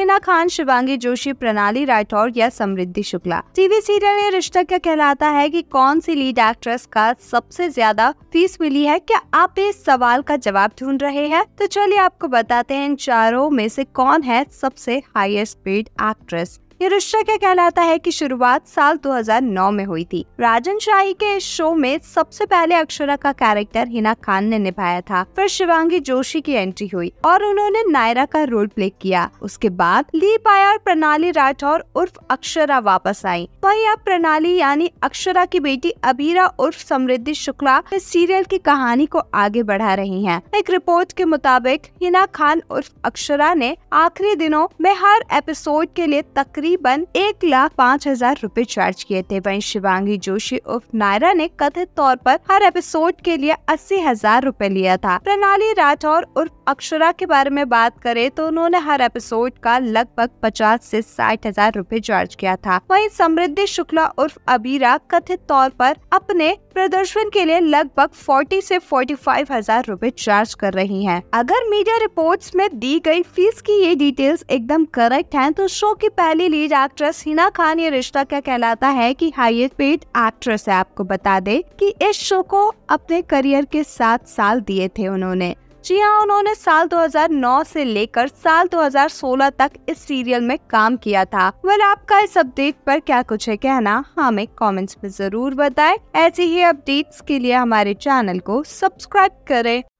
हिना खान शिवांगी जोशी प्रणाली राठौर या समृद्धि Shukla TV serial ये रिश्ता क्या कहलाता है कि कौन सी लीड एक्ट्रेस का सबसे ज्यादा फीस मिली है क्या आप इस सवाल का जवाब ढूंढ रहे हैं तो चलिए आपको बताते हैं इन चारों में से कौन है सबसे हाईएस्ट पेड एक्ट्रेस ये रिश्ता क्या कहलाता है की शुरुआत साल 2009 में हुई थी राजन शाही के इस शो में सबसे पहले अक्षरा का कैरेक्टर हिना खान ने निभाया था फिर शिवांगी जोशी की एंट्री हुई और उन्होंने नायरा का रोल प्ले किया उसके बाद ली पायर प्रणाली राठौर उर्फ अक्षरा वापस आई वही अब प्रणाली यानी अक्षरा की बेटी अबीरा उर्फ समृद्धि शुक्ला इस सीरियल की कहानी को आगे बढ़ा रही है एक रिपोर्ट के मुताबिक हिना खान उर्फ अक्षरा ने आखिरी दिनों में हर एपिसोड के लिए तकरीब करीबन एक लाख पाँच हजार रूपए चार्ज किए थे वहीं शिवांगी जोशी उर्फ नायरा ने कथित तौर पर हर एपिसोड के लिए अस्सी हजार रूपए लिया था प्रणाली राठौर उर्फ अक्षरा के बारे में बात करें तो उन्होंने हर एपिसोड का लगभग पचास से साठ हजार रूपए चार्ज किया था वही समृद्धि शुक्ला उर्फ अबीरा कथित तौर पर अपने प्रदर्शन के लिए लगभग 40 से 45 हजार रूपए चार्ज कर रही हैं। अगर मीडिया रिपोर्ट्स में दी गई फीस की ये डिटेल्स एकदम करेक्ट हैं तो शो की पहली स्टेज एक्ट्रेस हिना खान ये रिश्ता क्या कहलाता है कि हाईएस्ट पेड एक्ट्रेस है आपको बता दे कि इस शो को अपने करियर के सात साल दिए थे उन्होंने जी हाँ उन्होंने साल 2009 से लेकर साल 2016 तक इस सीरियल में काम किया था वेल आपका इस अपडेट पर क्या कुछ है कहना हाँ, हमें कमेंट्स में जरूर बताएं। ऐसी ही अपडेट्स के लिए हमारे चैनल को सब्सक्राइब करें